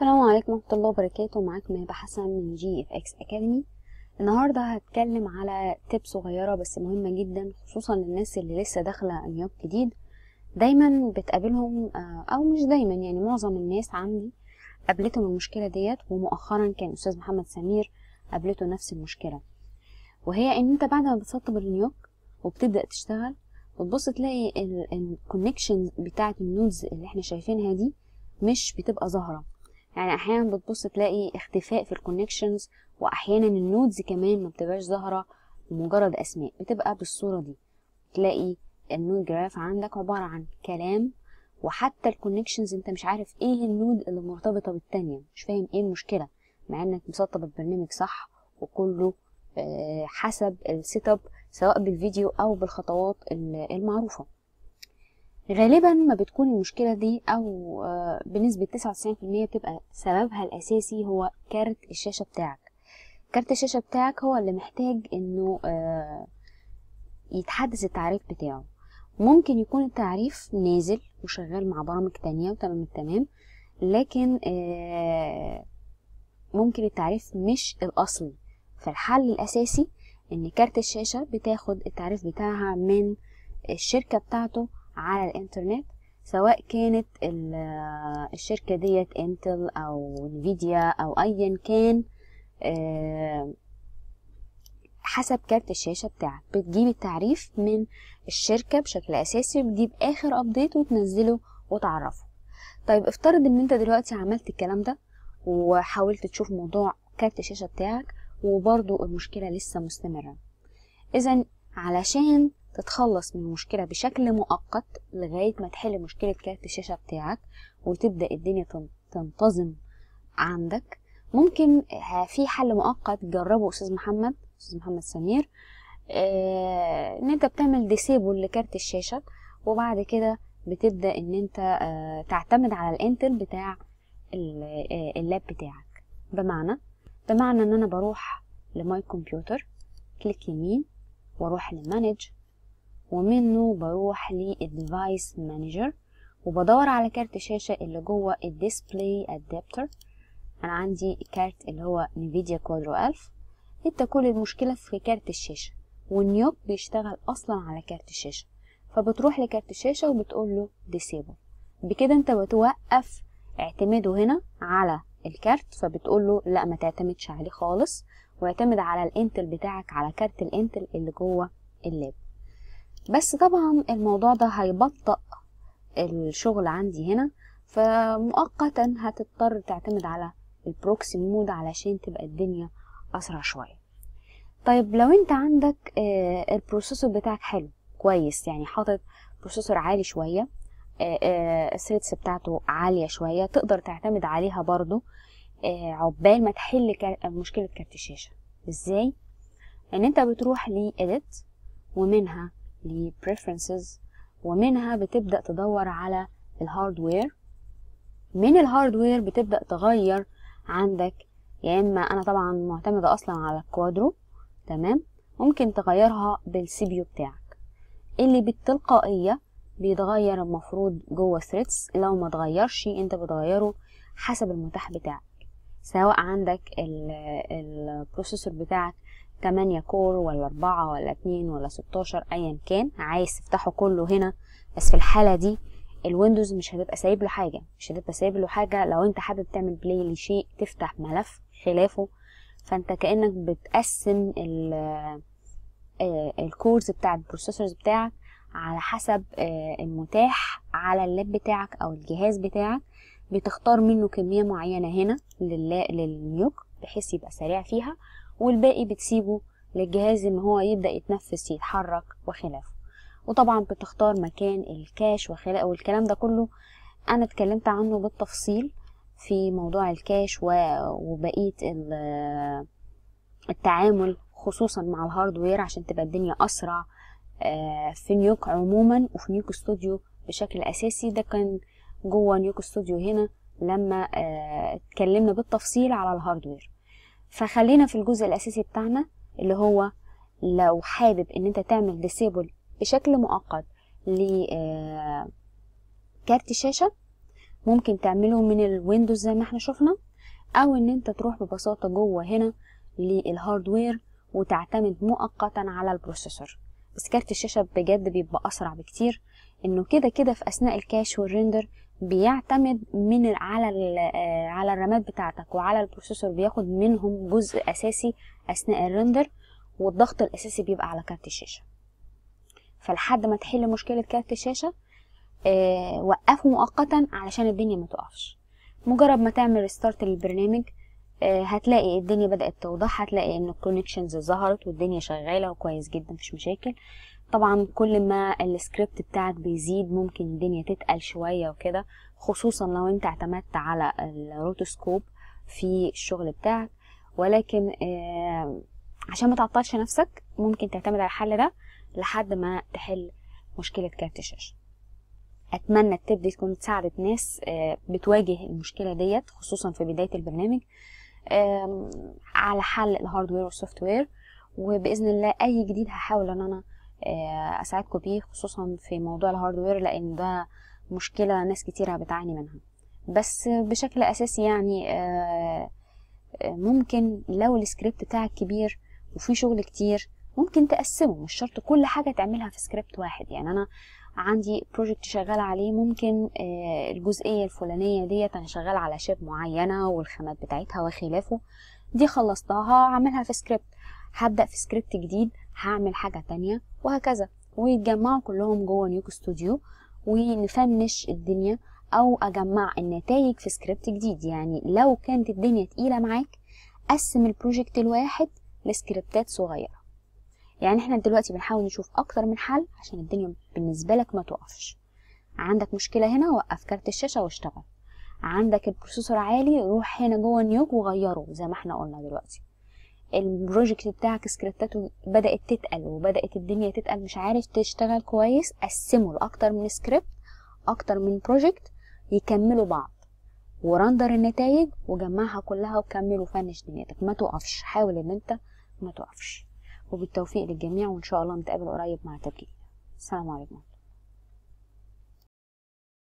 السلام عليكم ورحمة الله وبركاته معاكم هبة حسن من جي اف اكس اكاديمي النهارده هتكلم على تيب صغيرة بس مهمة جدا خصوصا للناس اللي لسه داخلة انياب جديد دايما بتقابلهم آه، او مش دايما يعني معظم الناس عندي قابلتهم المشكلة ديت ومؤخرا كان استاذ محمد سمير قابلته نفس المشكلة وهي ان انت بعد ما بتسطب النيوك وبتبدأ تشتغل وتبص تلاقي الكونكشن بتاعة النودز اللي احنا شايفينها دي مش بتبقى ظاهره يعني احيانا بتبص تلاقي اختفاء في الكونكشنز واحيانا النودز كمان ما بتبقاش ظاهره مجرد اسماء بتبقى بالصوره دي تلاقي النود جراف عندك عباره عن كلام وحتى الكونكشنز انت مش عارف ايه النود اللي مرتبطه بالتانية مش فاهم ايه المشكله مع انك مسطب البرنامج صح وكله آه، حسب السيت اب سواء بالفيديو او بالخطوات المعروفه غالبا ما بتكون المشكلة دي أو آه، بنسبة 99% بتبقى سببها الأساسي هو كارت الشاشة بتاعك كارت الشاشة بتاعك هو اللي محتاج إنه آه، يتحدث التعريف بتاعه ممكن يكون التعريف نازل وشغال مع برامج تانية وتمام التمام لكن آه، ممكن التعريف مش الأصلي فالحل الأساسي إن كارت الشاشة بتاخد التعريف بتاعها من الشركة بتاعته على الانترنت سواء كانت الشركة ديت انتل او انفيديا او ايا كان آه، حسب كارت الشاشة بتاعك بتجيب التعريف من الشركة بشكل اساسي بتجيب اخر ابديت وتنزله وتعرفه طيب افترض ان انت دلوقتي عملت الكلام ده وحاولت تشوف موضوع كارت الشاشة بتاعك وبرضو المشكلة لسه مستمرة اذا علشان تتخلص من المشكلة بشكل مؤقت لغاية ما تحل مشكلة كارت الشاشة بتاعك وتبدأ الدنيا تنتظم عندك ممكن آه، في حل مؤقت جربه أستاذ محمد أستاذ محمد سمير آه، إن أنت بتعمل ديسيبل لكارت الشاشة وبعد كده بتبدأ إن أنت آه، تعتمد على الانتل بتاع اللاب بتاعك بمعنى بمعنى إن أنا بروح لماي كمبيوتر كليك يمين واروح لمانج ومنه بروح للديفايس مانجر وبدور على كارت شاشه اللي جوه الديسبلاي ادابتر انا عندي كارت اللي هو نيفيديا كوادرو 1000 انت كل المشكلة في كارت الشاشة والنيوك بيشتغل اصلا على كارت الشاشة فبتروح لكارت الشاشة وبتقول له ديسيبل بكده انت بتوقف اعتماده هنا على الكارت فبتقول له لا ما تعتمدش عليه خالص واعتمد على الانتل بتاعك على كارت الانتل اللي جوه اللاب بس طبعا الموضوع ده هيبطأ الشغل عندي هنا فمؤقتا هتضطر تعتمد على البروكسي مود علشان تبقى الدنيا اسرع شويه طيب لو انت عندك آه، البروسيسور بتاعك حلو كويس يعني حاطط بروسيسور عالي شويه الثريدز آه، آه، بتاعته عاليه شويه تقدر تعتمد عليها برضو عبال ما تحل مشكله كارت الشاشه ازاي ان انت بتروح لإيديت ومنها ل ومنها بتبدأ تدور على الهاردوير من الهاردوير بتبدأ تغير عندك يا إما أنا طبعا معتمدة أصلا على الكوادرو تمام ممكن تغيرها بالسي بي بتاعك اللي بالتلقائية بيتغير المفروض جوه ثريدز لو ما تغيرش انت بتغيره حسب المتاح بتاعك سواء عندك البروسيسور بتاعك 8 كور ولا 4 ولا 2 ولا 16 ايا كان عايز تفتحه كله هنا بس في الحاله دي الويندوز مش هتبقى سايب له حاجه مش هتبقى سايب له حاجه لو انت حابب تعمل بلاي لشيء تفتح ملف خلافه فانت كانك بتقسم آه، الكورز بتاع البروسيسورز بتاعك على حسب آه، المتاح على اللاب بتاعك او الجهاز بتاعك بتختار منه كميه معينه هنا للنيوك بحيث يبقى سريع فيها والباقي بتسيبه للجهاز ان هو يبدا يتنفس يتحرك وخلافه وطبعا بتختار مكان الكاش وخلافه والكلام ده كله انا اتكلمت عنه بالتفصيل في موضوع الكاش وبقيه التعامل خصوصا مع الهاردوير عشان تبقى الدنيا اسرع آه، في نيوك عموما وفي نيوك استوديو بشكل اساسي ده كان جوه نيوك استوديو هنا لما آه، اتكلمنا بالتفصيل على الهاردوير فخلينا في الجزء الأساسي بتاعنا اللي هو لو حابب ان انت تعمل ديسيبل بشكل مؤقت لكارت آه، الشاشة ممكن تعمله من الويندوز زي ما احنا شفنا او ان انت تروح ببساطة جوه هنا للهاردوير وتعتمد مؤقتا على البروسيسور بس كارت الشاشة بجد بيبقى اسرع بكتير انه كده كده في اثناء الكاش والريندر بيعتمد من على آه، على الرامات بتاعتك وعلى البروسيسور بياخد منهم جزء اساسي اثناء الرندر والضغط الاساسي بيبقى على كارت الشاشه فلحد ما تحل مشكله كارت الشاشه آه، وقفه مؤقتا علشان الدنيا ما تقفش مجرد ما تعمل ريستارت للبرنامج آه، هتلاقي الدنيا بدات توضح هتلاقي ان الكونكشنز ظهرت والدنيا شغاله وكويس جدا مفيش مشاكل طبعا كل ما السكريبت بتاعك بيزيد ممكن الدنيا تتقل شوية وكده خصوصا لو انت اعتمدت على الروتوسكوب في الشغل بتاعك ولكن آه، عشان ما تعطلش نفسك ممكن تعتمد على الحل ده لحد ما تحل مشكلة كارت الشاشة اتمنى التب دي تكون ساعدت ناس آه، بتواجه المشكلة ديت خصوصا في بداية البرنامج على حل الهاردوير والسوفت وير وباذن الله اي جديد هحاول ان انا آه، اساعدكم بيه خصوصا في موضوع الهاردوير لان ده مشكله ناس كتيره بتعاني منها بس بشكل اساسي يعني آه، آه، ممكن لو السكريبت بتاعك كبير وفي شغل كتير ممكن تقسمه مش شرط كل حاجه تعملها في سكريبت واحد يعني انا عندي بروجكت شغال عليه ممكن الجزئيه الفلانيه ديت انا شغال على شيب معينه والخامات بتاعتها وخلافه دي خلصتها هعملها في سكريبت هبدا في سكريبت جديد هعمل حاجة تانية وهكذا ويتجمعوا كلهم جوه نيوك ستوديو ونفنش الدنيا او اجمع النتائج في سكريبت جديد يعني لو كانت الدنيا تقيلة معاك قسم البروجكت الواحد لسكريبتات صغيرة يعني احنا دلوقتي بنحاول نشوف اكتر من حل عشان الدنيا بالنسبة لك ما توقفش عندك مشكلة هنا وقف كارت الشاشة واشتغل عندك البروسيسور عالي روح هنا جوه نيوك وغيره زي ما احنا قلنا دلوقتي البروجكت بتاعك سكريبتاته بدات تتقل وبدات الدنيا تتقل مش عارف تشتغل كويس قسمه لاكتر من سكريبت اكتر من بروجكت يكملوا بعض ورندر النتائج وجمعها كلها وكمل وفنش دنيتك ما توقفش حاول ان انت ما توقفش وبالتوفيق للجميع وان شاء الله نتقابل قريب مع تبجيل السلام عليكم